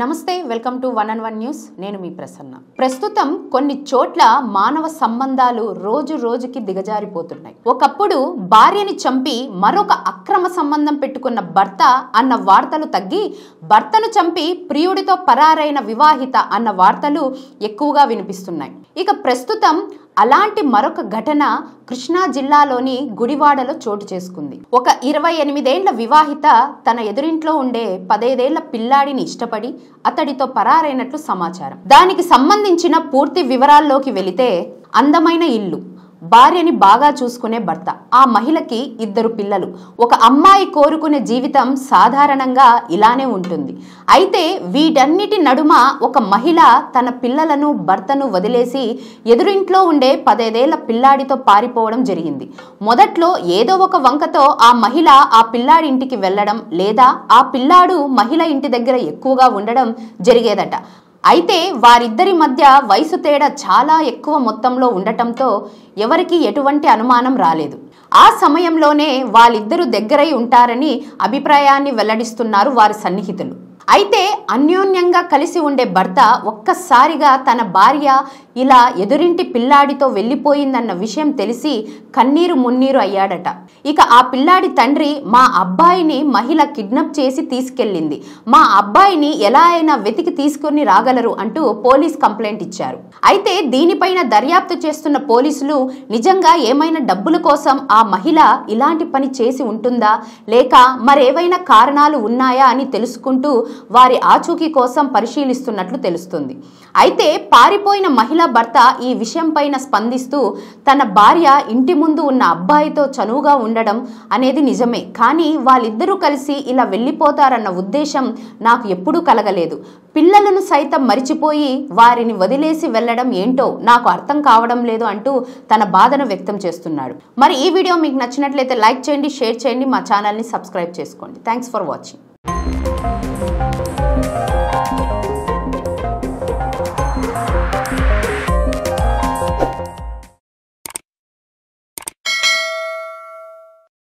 నమస్తే welcome to one and one news నేను మీ ప్రసన్న ప్రస్తుతం కొన్ని చోట్ల మానవ సంబంధాలు రోజు రోజుకి దిగజారిపోతున్నాయి ఒకప్పుడు భార్యని చంపి మరొక అక్రమ సంబంధం పెట్టుకున్న భర్త అన్న వార్తలు తగ్గి భర్తను చంపి ప్రియుడితో పరారైన వివాహిత అన్న వార్తలు ఎక్కువగా వినిపిస్తున్నాయి ఇక ప్రస్తుతం అలాంటి మరొక ఘటన కృష్ణా జిల్లాలోని గుడివాడలో చోటు చేసుకుంది ఒక ఇరవై ఎనిమిదేండ్ల వివాహిత తన ఎదురింట్లో ఉండే పదైదేళ్ల పిల్లాడిని ఇష్టపడి అతడితో పరారైనట్లు సమాచారం దానికి సంబంధించిన పూర్తి వివరాల్లోకి వెళితే అందమైన ఇల్లు భార్యని బాగా చూసుకునే భర్త ఆ మహిళకి ఇద్దరు పిల్లలు ఒక అమ్మాయి కోరుకునే జీవితం సాధారణంగా ఇలానే ఉంటుంది అయితే వీటన్నిటి నడుమ ఒక మహిళ తన పిల్లలను భర్తను వదిలేసి ఎదురింట్లో ఉండే పదేదేళ్ల పిల్లాడితో పారిపోవడం జరిగింది మొదట్లో ఏదో ఒక వంకతో ఆ మహిళ ఆ పిల్లాడి ఇంటికి వెళ్ళడం లేదా ఆ పిల్లాడు మహిళ ఇంటి దగ్గర ఎక్కువగా ఉండడం జరిగేదట అయితే వారిద్దరి మధ్య వయసు తేడా చాలా ఎక్కువ మొత్తంలో ఉండటంతో ఎవరికీ ఎటువంటి అనుమానం రాలేదు ఆ సమయంలోనే వాళ్ళిద్దరూ దగ్గరై ఉంటారని అభిప్రాయాన్ని వెల్లడిస్తున్నారు వారి సన్నిహితులు అయితే అన్యోన్యంగా కలిసి ఉండే భర్త ఒక్కసారిగా తన భార్య ఇలా ఎదురింటి పిల్లాడితో వెళ్ళిపోయిందన్న విషయం తెలిసి కన్నీరు మున్నీరు అయ్యాడట ఇక ఆ పిల్లాడి తండ్రి మా అబ్బాయిని మహిళ కిడ్నాప్ చేసి తీసుకెళ్ళింది మా అబ్బాయిని ఎలా అయినా వెతికి తీసుకుని రాగలరు అంటూ పోలీస్ కంప్లైంట్ ఇచ్చారు అయితే దీనిపైన దర్యాప్తు చేస్తున్న పోలీసులు నిజంగా ఏమైనా డబ్బుల కోసం ఆ మహిళ ఇలాంటి పని చేసి ఉంటుందా లేక మరేవైనా కారణాలు ఉన్నాయా అని తెలుసుకుంటూ వారి ఆచూకీ కోసం పరిశీలిస్తున్నట్లు తెలుస్తుంది అయితే పారిపోయిన మహిళా భర్త ఈ విషయంపైన స్పందిస్తూ తన భార్య ఇంటి ముందు ఉన్న అబ్బాయితో చనువుగా ఉండడం అనేది నిజమే కానీ వాళ్ళిద్దరూ కలిసి ఇలా వెళ్ళిపోతారన్న ఉద్దేశం నాకు ఎప్పుడూ కలగలేదు పిల్లలను సైతం మరిచిపోయి వారిని వదిలేసి వెళ్ళడం ఏంటో నాకు అర్థం కావడం లేదు అంటూ తన బాధను వ్యక్తం చేస్తున్నాడు మరి ఈ వీడియో మీకు నచ్చినట్లయితే లైక్ చేయండి షేర్ చేయండి మా ఛానల్ని సబ్స్క్రైబ్ చేసుకోండి థ్యాంక్స్ ఫర్ వాచింగ్